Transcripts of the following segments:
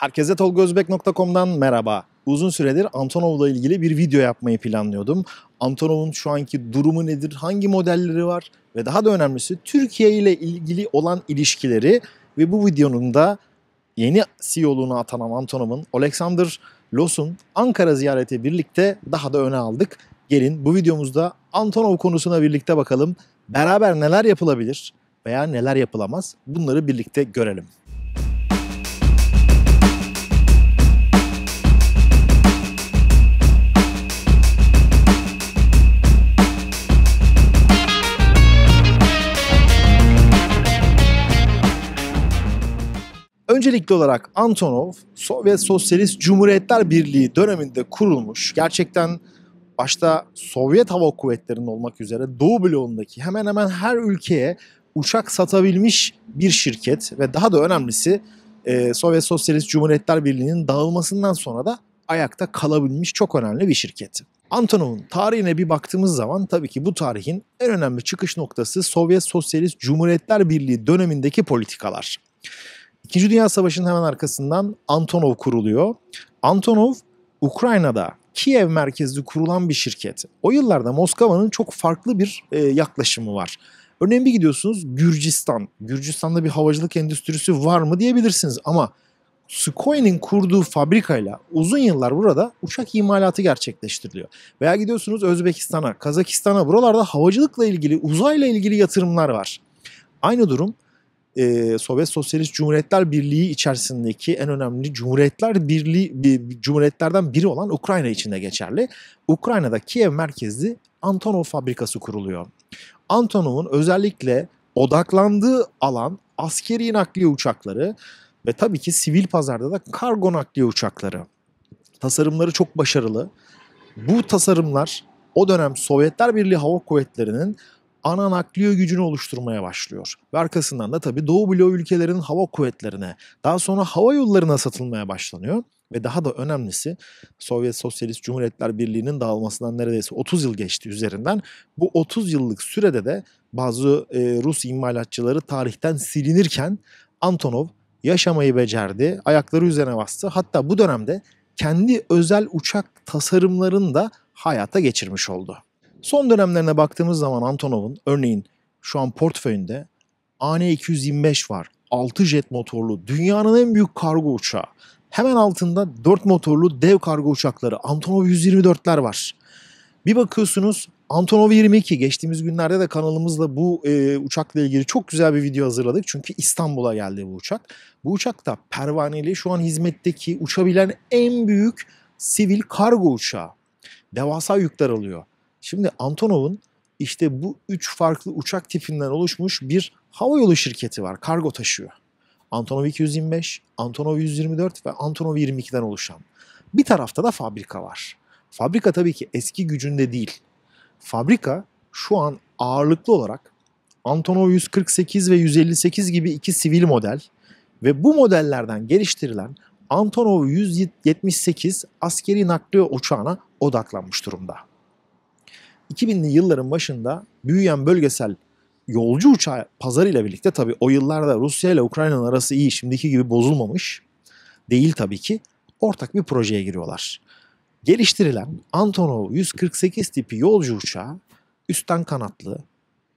Herkese tolgozbek.com'dan merhaba. Uzun süredir Antonov'la ilgili bir video yapmayı planlıyordum. Antonov'un şu anki durumu nedir, hangi modelleri var ve daha da önemlisi Türkiye ile ilgili olan ilişkileri ve bu videonun da yeni CEO'luğuna atanan Antonov'un Alexander Los'un Ankara ziyareti birlikte daha da öne aldık. Gelin bu videomuzda Antonov konusuna birlikte bakalım. Beraber neler yapılabilir veya neler yapılamaz bunları birlikte görelim. öncelikli olarak Antonov, Sovyet Sosyalist Cumhuriyetler Birliği döneminde kurulmuş, gerçekten başta Sovyet Hava Kuvvetleri'nin olmak üzere Doğu bloğundaki hemen hemen her ülkeye uçak satabilmiş bir şirket ve daha da önemlisi e, Sovyet Sosyalist Cumhuriyetler Birliği'nin dağılmasından sonra da ayakta kalabilmiş çok önemli bir şirket. Antonov'un tarihine bir baktığımız zaman tabii ki bu tarihin en önemli çıkış noktası Sovyet Sosyalist Cumhuriyetler Birliği dönemindeki politikalar. İkinci Dünya Savaşı'nın hemen arkasından Antonov kuruluyor. Antonov Ukrayna'da Kiev merkezli kurulan bir şirket. O yıllarda Moskova'nın çok farklı bir e, yaklaşımı var. Örneğin bir gidiyorsunuz Gürcistan. Gürcistan'da bir havacılık endüstrisi var mı diyebilirsiniz ama Sukhoi'nin kurduğu fabrikayla uzun yıllar burada uçak imalatı gerçekleştiriliyor. Veya gidiyorsunuz Özbekistan'a, Kazakistan'a buralarda havacılıkla ilgili, uzayla ilgili yatırımlar var. Aynı durum e, Sovyet Sosyalist Cumhuriyetler Birliği içerisindeki en önemli Cumhuriyetler Birliği bir, Cumhuriyetlerden biri olan Ukrayna için de geçerli. Ukrayna'da Kiev merkezli Antonov fabrikası kuruluyor. Antonov'un özellikle odaklandığı alan askeri nakliye uçakları ve tabii ki sivil pazarda da kargo nakliye uçakları. Tasarımları çok başarılı. Bu tasarımlar o dönem Sovyetler Birliği Hava Kuvvetleri'nin ana nakliye gücünü oluşturmaya başlıyor. Ve arkasından da tabii Doğu bloğu ülkelerinin hava kuvvetlerine, daha sonra hava yollarına satılmaya başlanıyor. Ve daha da önemlisi Sovyet Sosyalist Cumhuriyetler Birliği'nin dağılmasından neredeyse 30 yıl geçti üzerinden. Bu 30 yıllık sürede de bazı e, Rus imalatçıları tarihten silinirken Antonov yaşamayı becerdi, ayakları üzerine bastı. Hatta bu dönemde kendi özel uçak tasarımlarını da hayata geçirmiş oldu. Son dönemlerine baktığımız zaman Antonov'un örneğin şu an portföyünde AN-225 e var. 6 jet motorlu dünyanın en büyük kargo uçağı. Hemen altında 4 motorlu dev kargo uçakları Antonov 124'ler var. Bir bakıyorsunuz Antonov 22 geçtiğimiz günlerde de kanalımızda bu e, uçakla ilgili çok güzel bir video hazırladık. Çünkü İstanbul'a geldi bu uçak. Bu uçak da pervaneli şu an hizmetteki uçabilen en büyük sivil kargo uçağı. Devasa yükler alıyor. Şimdi Antonov'un işte bu üç farklı uçak tipinden oluşmuş bir hava yolu şirketi var. Kargo taşıyor. Antonov 225, Antonov 124 ve Antonov 22'den oluşan. Bir tarafta da fabrika var. Fabrika tabii ki eski gücünde değil. Fabrika şu an ağırlıklı olarak Antonov 148 ve 158 gibi iki sivil model ve bu modellerden geliştirilen Antonov 178 askeri nakliye uçağına odaklanmış durumda. 2000'li yılların başında büyüyen bölgesel yolcu uçağı pazarıyla birlikte tabii o yıllarda Rusya ile Ukrayna'nın arası iyi şimdiki gibi bozulmamış değil tabii ki ortak bir projeye giriyorlar. Geliştirilen Antonov 148 tipi yolcu uçağı üstten kanatlı,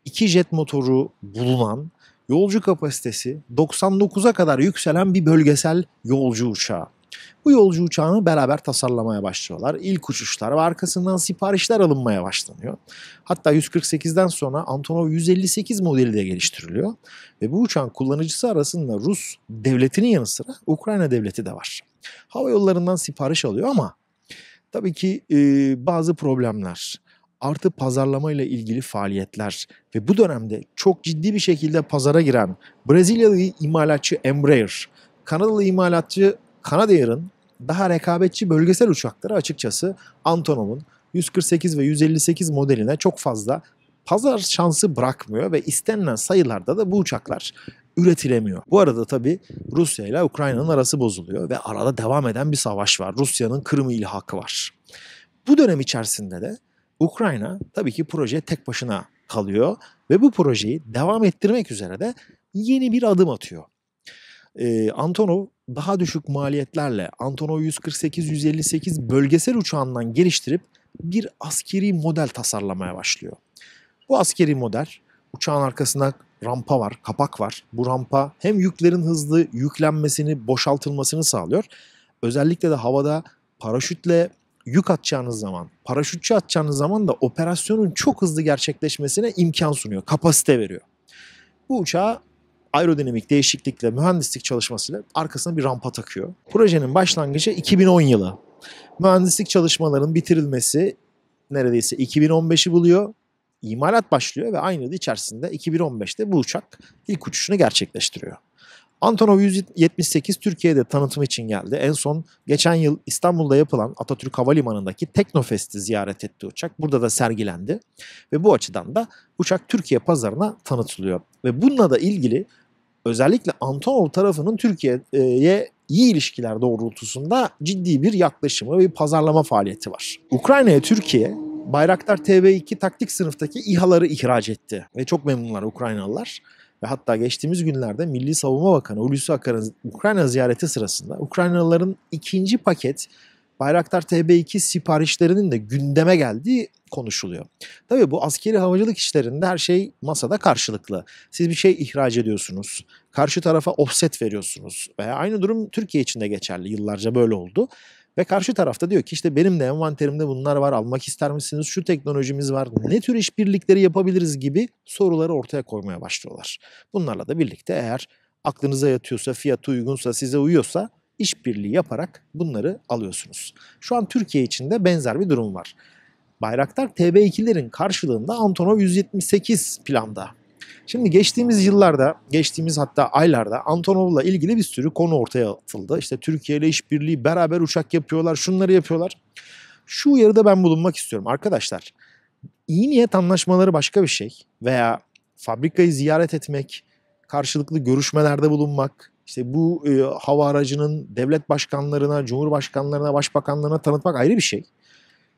iki jet motoru bulunan, yolcu kapasitesi 99'a kadar yükselen bir bölgesel yolcu uçağı. Bu yolcu uçağını beraber tasarlamaya başlıyorlar. İlk uçuşlar ve arkasından siparişler alınmaya başlanıyor. Hatta 148'den sonra Antonov 158 modeli de geliştiriliyor. Ve bu uçağın kullanıcısı arasında Rus devletinin yanı sıra Ukrayna devleti de var. Hava yollarından sipariş alıyor ama tabii ki e, bazı problemler artı pazarlama ile ilgili faaliyetler ve bu dönemde çok ciddi bir şekilde pazara giren Brezilyalı imalatçı Embraer, Kanadalı imalatçı Canadair'ın daha rekabetçi bölgesel uçakları açıkçası Antonov'un 148 ve 158 modeline çok fazla pazar şansı bırakmıyor ve istenilen sayılarda da bu uçaklar üretilemiyor. Bu arada tabi Rusya ile Ukrayna'nın arası bozuluyor ve arada devam eden bir savaş var. Rusya'nın Kırım'ı ilhakı var. Bu dönem içerisinde de Ukrayna tabii ki proje tek başına kalıyor ve bu projeyi devam ettirmek üzere de yeni bir adım atıyor. Ee, Antonov daha düşük maliyetlerle Antonov 148-158 bölgesel uçağından geliştirip bir askeri model tasarlamaya başlıyor. Bu askeri model uçağın arkasına rampa var, kapak var. Bu rampa hem yüklerin hızlı yüklenmesini, boşaltılmasını sağlıyor. Özellikle de havada paraşütle yük atacağınız zaman, paraşütçü atacağınız zaman da operasyonun çok hızlı gerçekleşmesine imkan sunuyor, kapasite veriyor. Bu uçağa aerodinamik değişiklikle, mühendislik çalışmasıyla arkasına bir rampa takıyor. Projenin başlangıcı 2010 yılı. Mühendislik çalışmalarının bitirilmesi neredeyse 2015'i buluyor. İmalat başlıyor ve aynı yıl içerisinde 2015'te bu uçak ilk uçuşunu gerçekleştiriyor. Antonov 178 Türkiye'de tanıtım için geldi. En son geçen yıl İstanbul'da yapılan Atatürk Havalimanı'ndaki Teknofest'i ziyaret etti uçak. Burada da sergilendi ve bu açıdan da uçak Türkiye pazarına tanıtılıyor. Ve bununla da ilgili özellikle Antonov tarafının Türkiye'ye iyi ilişkiler doğrultusunda ciddi bir yaklaşımı ve pazarlama faaliyeti var. Ukrayna'ya Türkiye Bayraktar TB2 taktik sınıftaki İHA'ları ihraç etti ve çok memnunlar Ukraynalılar. Ve hatta geçtiğimiz günlerde Milli Savunma Bakanı Hulusi Akar'ın Ukrayna ziyareti sırasında Ukraynalıların ikinci paket Bayraktar TB2 siparişlerinin de gündeme geldiği konuşuluyor. Tabii bu askeri havacılık işlerinde her şey masada karşılıklı. Siz bir şey ihraç ediyorsunuz. Karşı tarafa offset veriyorsunuz. Veya aynı durum Türkiye için de geçerli. Yıllarca böyle oldu. Ve karşı tarafta diyor ki işte benim de envanterimde bunlar var almak ister misiniz? Şu teknolojimiz var. Ne tür işbirlikleri yapabiliriz gibi soruları ortaya koymaya başlıyorlar. Bunlarla da birlikte eğer aklınıza yatıyorsa, fiyatı uygunsa, size uyuyorsa işbirliği yaparak bunları alıyorsunuz. Şu an Türkiye için de benzer bir durum var. Bayraktar TB2'lerin karşılığında Antonov 178 planda. Şimdi geçtiğimiz yıllarda, geçtiğimiz hatta aylarda Antonov'la ilgili bir sürü konu ortaya atıldı. İşte Türkiye ile işbirliği, beraber uçak yapıyorlar, şunları yapıyorlar. Şu uyarıda ben bulunmak istiyorum arkadaşlar. İyi niyet anlaşmaları başka bir şey veya fabrikayı ziyaret etmek, karşılıklı görüşmelerde bulunmak, işte bu e, hava aracının devlet başkanlarına, cumhurbaşkanlarına, başbakanlarına tanıtmak ayrı bir şey.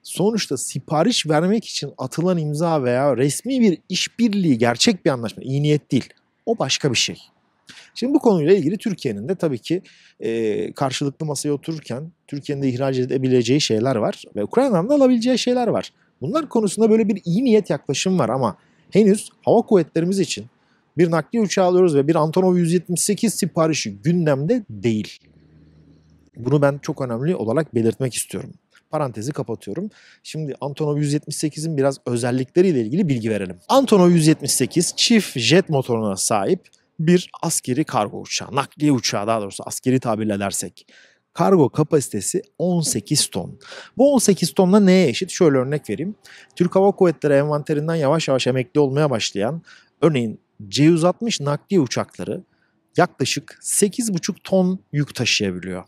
Sonuçta sipariş vermek için atılan imza veya resmi bir işbirliği gerçek bir anlaşma, iyi niyet değil. O başka bir şey. Şimdi bu konuyla ilgili Türkiye'nin de tabii ki e, karşılıklı masaya otururken Türkiye'nin de ihraç edebileceği şeyler var ve Ukrayna'dan da alabileceği şeyler var. Bunlar konusunda böyle bir iyi niyet yaklaşım var ama henüz hava kuvvetlerimiz için bir nakliye uçağı alıyoruz ve bir Antonov 178 siparişi gündemde değil. Bunu ben çok önemli olarak belirtmek istiyorum. Parantezi kapatıyorum. Şimdi Antonov 178'in biraz özellikleriyle ilgili bilgi verelim. Antonov 178 çift jet motoruna sahip bir askeri kargo uçağı. Nakliye uçağı daha doğrusu askeri tabirle dersek. Kargo kapasitesi 18 ton. Bu 18 tonla neye eşit? Şöyle örnek vereyim. Türk Hava Kuvvetleri envanterinden yavaş yavaş emekli olmaya başlayan Örneğin C-160 nakliye uçakları yaklaşık 8,5 ton yük taşıyabiliyor.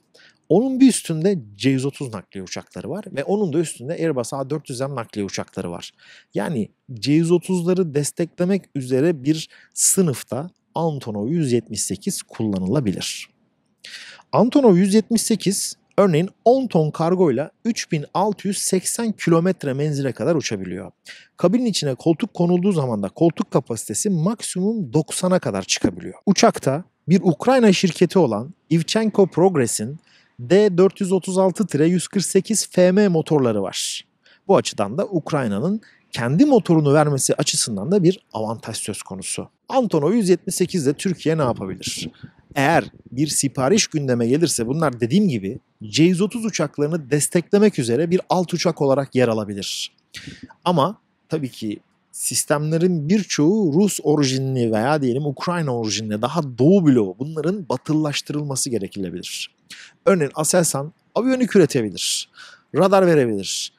Onun bir üstünde C-130 nakliye uçakları var ve onun da üstünde Airbus A400M nakliye uçakları var. Yani C-130'ları desteklemek üzere bir sınıfta Antonov 178 kullanılabilir. Antonov 178 Örneğin 10 ton kargoyla 3680 kilometre menzile kadar uçabiliyor. Kabinin içine koltuk konulduğu zaman da koltuk kapasitesi maksimum 90'a kadar çıkabiliyor. Uçakta bir Ukrayna şirketi olan Ivchenko Progress'in D436-148 FM motorları var. Bu açıdan da Ukrayna'nın kendi motorunu vermesi açısından da bir avantaj söz konusu. Antonov 178 de Türkiye ne yapabilir? eğer bir sipariş gündeme gelirse bunlar dediğim gibi C-130 uçaklarını desteklemek üzere bir alt uçak olarak yer alabilir. Ama tabii ki sistemlerin birçoğu Rus orijinli veya diyelim Ukrayna orijinli daha Doğu bloğu bunların batıllaştırılması gerekilebilir. Örneğin Aselsan aviyonik üretebilir, radar verebilir.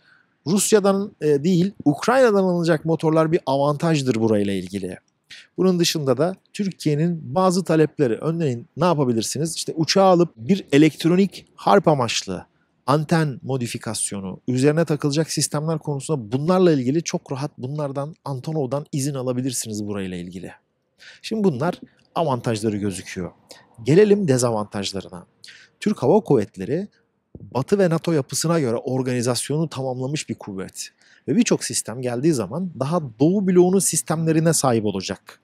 Rusya'dan e, değil Ukrayna'dan alınacak motorlar bir avantajdır burayla ilgili. Bunun dışında da Türkiye'nin bazı talepleri örneğin ne yapabilirsiniz? İşte uçağı alıp bir elektronik harp amaçlı anten modifikasyonu, üzerine takılacak sistemler konusunda bunlarla ilgili çok rahat bunlardan Antonov'dan izin alabilirsiniz burayla ilgili. Şimdi bunlar avantajları gözüküyor. Gelelim dezavantajlarına. Türk Hava Kuvvetleri Batı ve NATO yapısına göre organizasyonu tamamlamış bir kuvvet. Ve birçok sistem geldiği zaman daha Doğu bloğunun sistemlerine sahip olacak.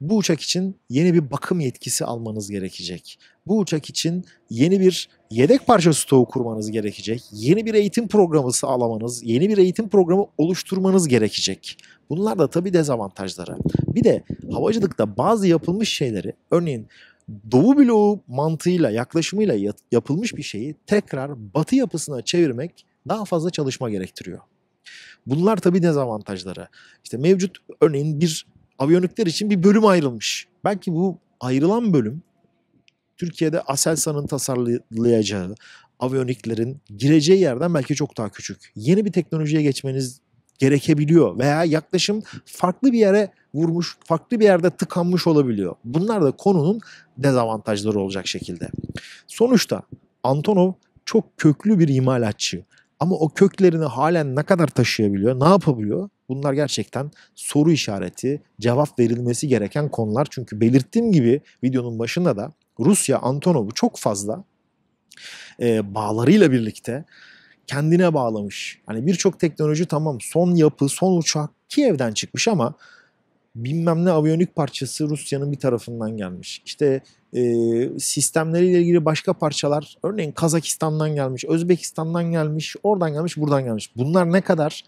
Bu uçak için yeni bir bakım yetkisi almanız gerekecek. Bu uçak için yeni bir yedek parça stoğu kurmanız gerekecek. Yeni bir eğitim programı sağlamanız, yeni bir eğitim programı oluşturmanız gerekecek. Bunlar da tabii dezavantajları. Bir de havacılıkta bazı yapılmış şeyleri, örneğin Doğu bloğu mantığıyla, yaklaşımıyla yapılmış bir şeyi tekrar batı yapısına çevirmek daha fazla çalışma gerektiriyor. Bunlar tabii dezavantajları. İşte mevcut örneğin bir aviyonikler için bir bölüm ayrılmış. Belki bu ayrılan bölüm Türkiye'de Aselsan'ın tasarlayacağı aviyoniklerin gireceği yerden belki çok daha küçük. Yeni bir teknolojiye geçmeniz gerekebiliyor veya yaklaşım farklı bir yere vurmuş, farklı bir yerde tıkanmış olabiliyor. Bunlar da konunun dezavantajları olacak şekilde. Sonuçta Antonov çok köklü bir imalatçı. Ama o köklerini halen ne kadar taşıyabiliyor, ne yapabiliyor? Bunlar gerçekten soru işareti, cevap verilmesi gereken konular. Çünkü belirttiğim gibi videonun başında da Rusya Antonov'u çok fazla e, bağlarıyla birlikte kendine bağlamış. Hani birçok teknoloji tamam son yapı, son uçak Kiev'den çıkmış ama bilmem ne aviyonik parçası Rusya'nın bir tarafından gelmiş. İşte e, sistemleriyle ilgili başka parçalar örneğin Kazakistan'dan gelmiş, Özbekistan'dan gelmiş, oradan gelmiş, buradan gelmiş. Bunlar ne kadar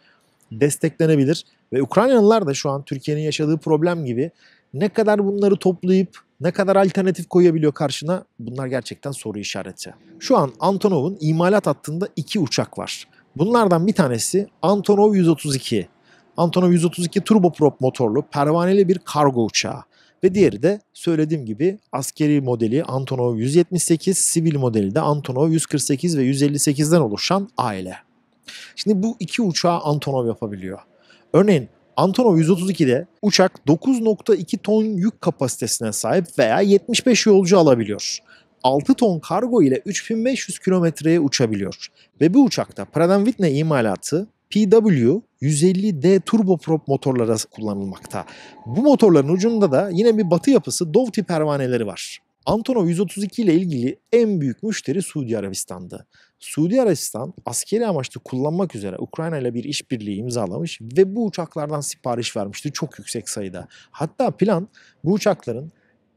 desteklenebilir ve Ukraynalılar da şu an Türkiye'nin yaşadığı problem gibi ne kadar bunları toplayıp ne kadar alternatif koyabiliyor karşına bunlar gerçekten soru işareti. Şu an Antonov'un imalat hattında iki uçak var. Bunlardan bir tanesi Antonov 132. Antonov 132 turboprop motorlu pervaneli bir kargo uçağı. Ve diğeri de söylediğim gibi askeri modeli Antonov 178, sivil modeli de Antonov 148 ve 158'den oluşan aile. Şimdi bu iki uçağı Antonov yapabiliyor. Örneğin Antonov 132'de uçak 9.2 ton yük kapasitesine sahip veya 75 yolcu alabiliyor. 6 ton kargo ile 3500 kilometreye uçabiliyor. Ve bu uçakta Pratt Whitney imalatı PW 150D turboprop motorlara kullanılmakta. Bu motorların ucunda da yine bir batı yapısı Dovti pervaneleri var. Antonov 132 ile ilgili en büyük müşteri Suudi Arabistan'dı. Suudi Arabistan askeri amaçlı kullanmak üzere Ukrayna ile bir işbirliği imzalamış ve bu uçaklardan sipariş vermişti çok yüksek sayıda. Hatta plan bu uçakların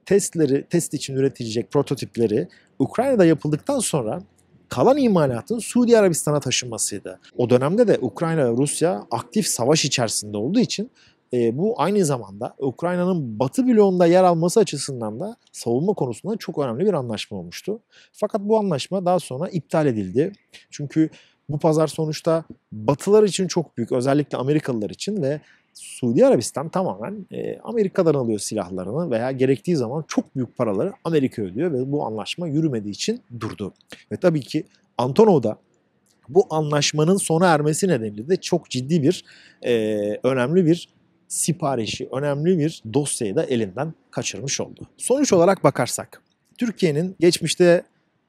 testleri, test için üretilecek prototipleri Ukrayna'da yapıldıktan sonra kalan imalatın Suudi Arabistan'a taşınmasıydı. O dönemde de Ukrayna ve Rusya aktif savaş içerisinde olduğu için e, bu aynı zamanda Ukrayna'nın Batı bloğunda yer alması açısından da savunma konusunda çok önemli bir anlaşma olmuştu. Fakat bu anlaşma daha sonra iptal edildi. Çünkü bu pazar sonuçta Batılar için çok büyük özellikle Amerikalılar için ve Suudi Arabistan tamamen e, Amerika'dan alıyor silahlarını veya gerektiği zaman çok büyük paraları Amerika ödüyor ve bu anlaşma yürümediği için durdu. Ve tabii ki Antonov da bu anlaşmanın sona ermesi nedeniyle de çok ciddi bir e, önemli bir siparişi, önemli bir dosyayı da elinden kaçırmış oldu. Sonuç olarak bakarsak Türkiye'nin geçmişte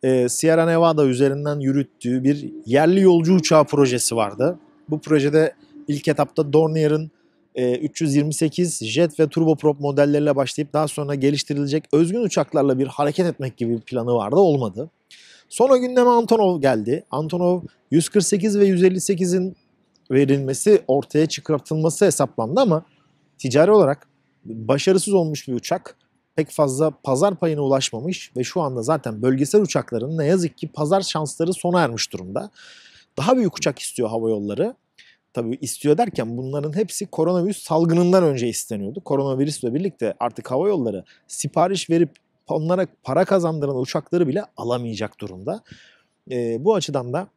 e, Sierra Nevada üzerinden yürüttüğü bir yerli yolcu uçağı projesi vardı. Bu projede ilk etapta Dornier'in e, 328 jet ve turboprop modelleriyle başlayıp daha sonra geliştirilecek özgün uçaklarla bir hareket etmek gibi bir planı vardı olmadı. Sonra gündeme Antonov geldi. Antonov 148 ve 158'in verilmesi ortaya çıkartılması hesaplandı ama ticari olarak başarısız olmuş bir uçak pek fazla pazar payına ulaşmamış ve şu anda zaten bölgesel uçakların ne yazık ki pazar şansları sona ermiş durumda. Daha büyük uçak istiyor hava yolları. Tabii istiyor derken bunların hepsi koronavirüs salgınından önce isteniyordu. Koronavirüsle birlikte artık hava yolları sipariş verip onlara para kazandıran uçakları bile alamayacak durumda. E, bu açıdan da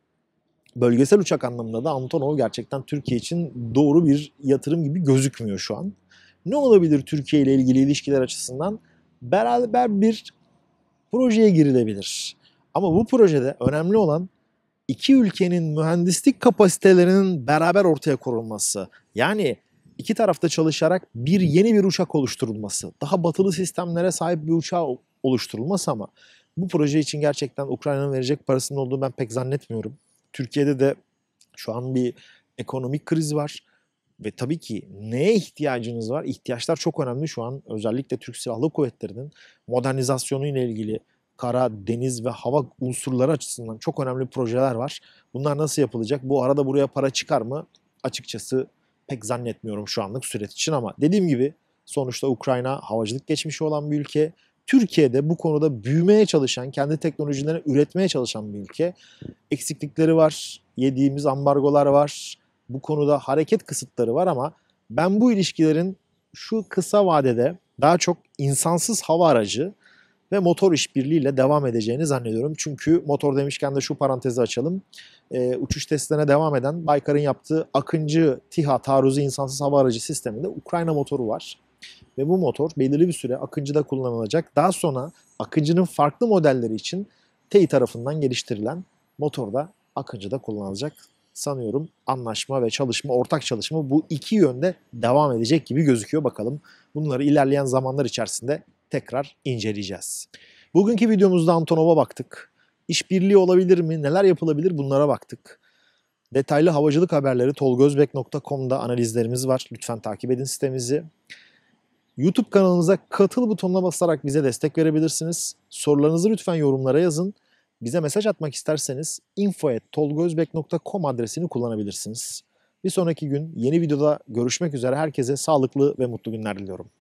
bölgesel uçak anlamında da Antonov gerçekten Türkiye için doğru bir yatırım gibi gözükmüyor şu an. Ne olabilir Türkiye ile ilgili ilişkiler açısından? beraber bir projeye girilebilir. Ama bu projede önemli olan iki ülkenin mühendislik kapasitelerinin beraber ortaya korunması. Yani iki tarafta çalışarak bir yeni bir uçak oluşturulması. Daha batılı sistemlere sahip bir uçağı oluşturulması ama bu proje için gerçekten Ukrayna'nın verecek parasının olduğunu ben pek zannetmiyorum. Türkiye'de de şu an bir ekonomik kriz var. Ve tabii ki neye ihtiyacınız var? İhtiyaçlar çok önemli şu an. Özellikle Türk Silahlı Kuvvetleri'nin modernizasyonu ile ilgili kara, deniz ve hava unsurları açısından çok önemli projeler var. Bunlar nasıl yapılacak? Bu arada buraya para çıkar mı? Açıkçası pek zannetmiyorum şu anlık süreç için ama dediğim gibi sonuçta Ukrayna havacılık geçmişi olan bir ülke. Türkiye'de bu konuda büyümeye çalışan, kendi teknolojilerini üretmeye çalışan bir ülke. Eksiklikleri var, yediğimiz ambargolar var, bu konuda hareket kısıtları var ama ben bu ilişkilerin şu kısa vadede daha çok insansız hava aracı ve motor işbirliğiyle devam edeceğini zannediyorum. Çünkü motor demişken de şu parantezi açalım. E, uçuş testlerine devam eden Baykar'ın yaptığı Akıncı TİHA taarruzu insansız hava aracı sisteminde Ukrayna motoru var. Ve bu motor belirli bir süre Akıncı'da kullanılacak. Daha sonra Akıncı'nın farklı modelleri için TEİ tarafından geliştirilen motor da Akıncı'da kullanılacak sanıyorum anlaşma ve çalışma, ortak çalışma bu iki yönde devam edecek gibi gözüküyor. Bakalım bunları ilerleyen zamanlar içerisinde tekrar inceleyeceğiz. Bugünkü videomuzda Antonov'a baktık. İşbirliği olabilir mi? Neler yapılabilir? Bunlara baktık. Detaylı havacılık haberleri tolgozbek.com'da analizlerimiz var. Lütfen takip edin sitemizi. YouTube kanalımıza katıl butonuna basarak bize destek verebilirsiniz. Sorularınızı lütfen yorumlara yazın. Bize mesaj atmak isterseniz info.tolgozbek.com adresini kullanabilirsiniz. Bir sonraki gün yeni videoda görüşmek üzere herkese sağlıklı ve mutlu günler diliyorum.